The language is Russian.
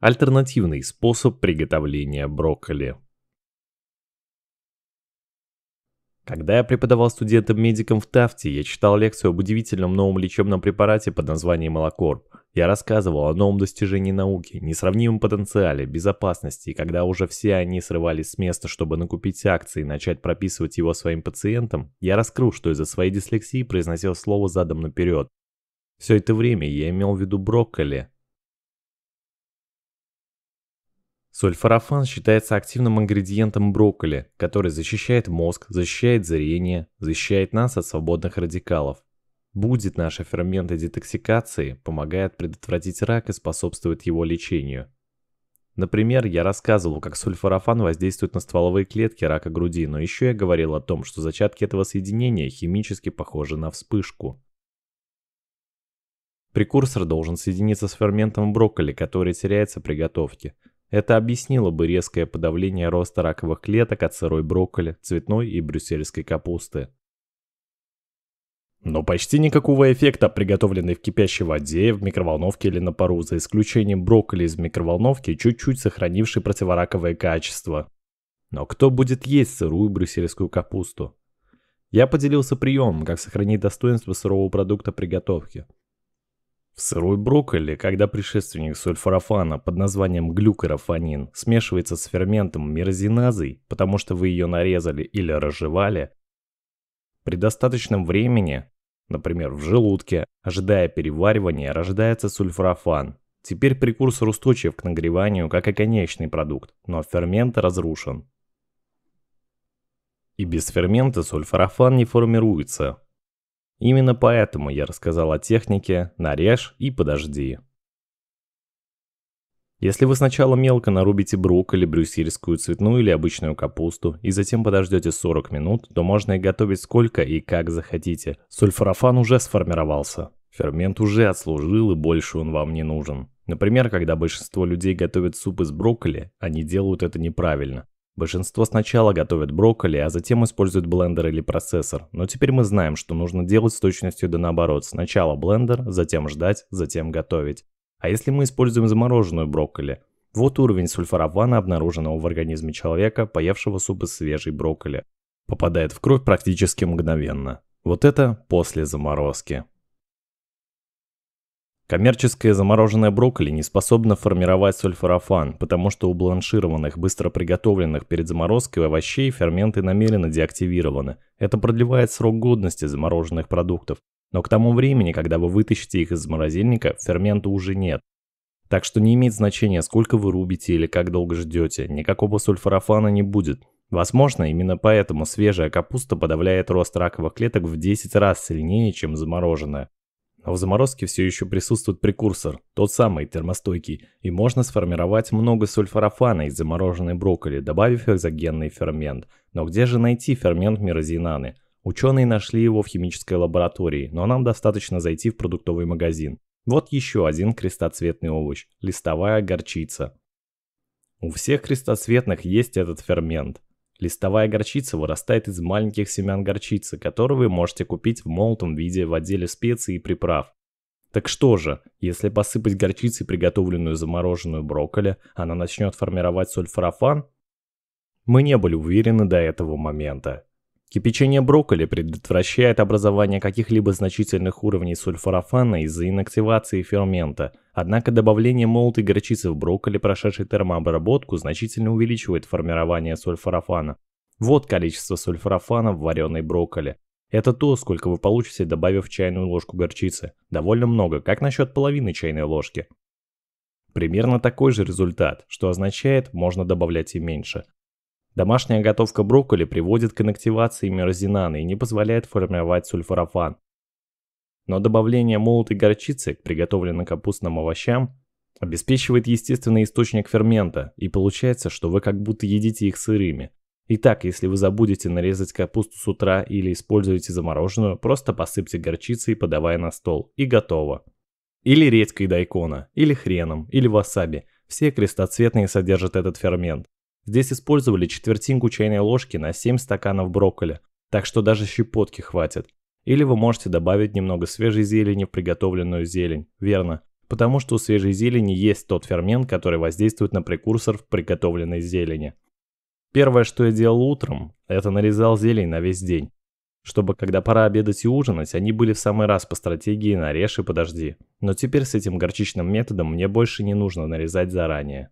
Альтернативный способ приготовления брокколи. Когда я преподавал студентам-медикам в Тафте, я читал лекцию об удивительном новом лечебном препарате под названием Молокорп. Я рассказывал о новом достижении науки, несравнимом потенциале, безопасности, и когда уже все они срывались с места, чтобы накупить акции и начать прописывать его своим пациентам, я раскрыл, что из-за своей дислексии произносил слово задом наперед. Все это время я имел в виду брокколи, Сульфорафан считается активным ингредиентом брокколи, который защищает мозг, защищает зрение, защищает нас от свободных радикалов. Будет наши ферменты детоксикации, помогает предотвратить рак и способствует его лечению. Например, я рассказывал, как сульфорафан воздействует на стволовые клетки рака груди, но еще я говорил о том, что зачатки этого соединения химически похожи на вспышку. Прекурсор должен соединиться с ферментом брокколи, который теряется при готовке – это объяснило бы резкое подавление роста раковых клеток от сырой брокколи, цветной и брюссельской капусты. Но почти никакого эффекта от приготовленной в кипящей воде, в микроволновке или на пару, за исключением брокколи из микроволновки, чуть-чуть сохранившей противораковое качество. Но кто будет есть сырую брюссельскую капусту? Я поделился приемом, как сохранить достоинство сырого продукта приготовки. В сырой брокколи, когда предшественник сульфорафана под названием глюкорафанин смешивается с ферментом мирозиназой, потому что вы ее нарезали или разжевали, при достаточном времени, например, в желудке, ожидая переваривания, рождается сульфорафан. Теперь прекурсор устойчив к нагреванию, как и конечный продукт, но фермент разрушен. И без фермента сульфорафан не формируется, Именно поэтому я рассказал о технике «нарежь и подожди». Если вы сначала мелко нарубите брокколи, брюссельскую цветную или обычную капусту, и затем подождете 40 минут, то можно их готовить сколько и как захотите. Сульфорафан уже сформировался. Фермент уже отслужил и больше он вам не нужен. Например, когда большинство людей готовят суп из брокколи, они делают это неправильно. Большинство сначала готовят брокколи, а затем используют блендер или процессор. Но теперь мы знаем, что нужно делать с точностью да наоборот. Сначала блендер, затем ждать, затем готовить. А если мы используем замороженную брокколи? Вот уровень сульфоравана, обнаруженного в организме человека, поевшего суп из свежей брокколи. Попадает в кровь практически мгновенно. Вот это после заморозки. Коммерческое замороженное брокколи не способно формировать сульфорафан, потому что у бланшированных, быстро приготовленных перед заморозкой овощей ферменты намеренно деактивированы. Это продлевает срок годности замороженных продуктов. Но к тому времени, когда вы вытащите их из морозильника, фермента уже нет. Так что не имеет значения, сколько вы рубите или как долго ждете, никакого сульфорафана не будет. Возможно, именно поэтому свежая капуста подавляет рост раковых клеток в 10 раз сильнее, чем замороженная. А в заморозке все еще присутствует прекурсор, тот самый термостойкий, и можно сформировать много сульфорафана из замороженной брокколи, добавив экзогенный фермент. Но где же найти фермент мирозинаны? Ученые нашли его в химической лаборатории, но нам достаточно зайти в продуктовый магазин. Вот еще один крестоцветный овощ – листовая горчица. У всех крестоцветных есть этот фермент. Листовая горчица вырастает из маленьких семян горчицы, которые вы можете купить в молотом виде в отделе специй и приправ. Так что же, если посыпать горчицей приготовленную замороженную брокколи, она начнет формировать сульфорафан? Мы не были уверены до этого момента, Кипячение брокколи предотвращает образование каких-либо значительных уровней сульфорафана из-за инактивации фермента, однако добавление молотой горчицы в брокколи, прошедшей термообработку, значительно увеличивает формирование сульфорафана. Вот количество сульфорафана в вареной брокколи. Это то, сколько вы получите, добавив чайную ложку горчицы. Довольно много, как насчет половины чайной ложки. Примерно такой же результат, что означает, можно добавлять и меньше – Домашняя готовка брокколи приводит к инактивации мирозинана и не позволяет формировать сульфорафан. Но добавление молотой горчицы к приготовленным капустным овощам обеспечивает естественный источник фермента, и получается, что вы как будто едите их сырыми. Итак, если вы забудете нарезать капусту с утра или используете замороженную, просто посыпьте горчицей, подавая на стол, и готово. Или редькой дайкона, или хреном, или васаби. Все крестоцветные содержат этот фермент. Здесь использовали четвертинку чайной ложки на 7 стаканов брокколи, так что даже щепотки хватит. Или вы можете добавить немного свежей зелени в приготовленную зелень, верно? Потому что у свежей зелени есть тот фермент, который воздействует на прекурсор в приготовленной зелени. Первое, что я делал утром, это нарезал зелень на весь день, чтобы когда пора обедать и ужинать, они были в самый раз по стратегии «нарежь и подожди». Но теперь с этим горчичным методом мне больше не нужно нарезать заранее.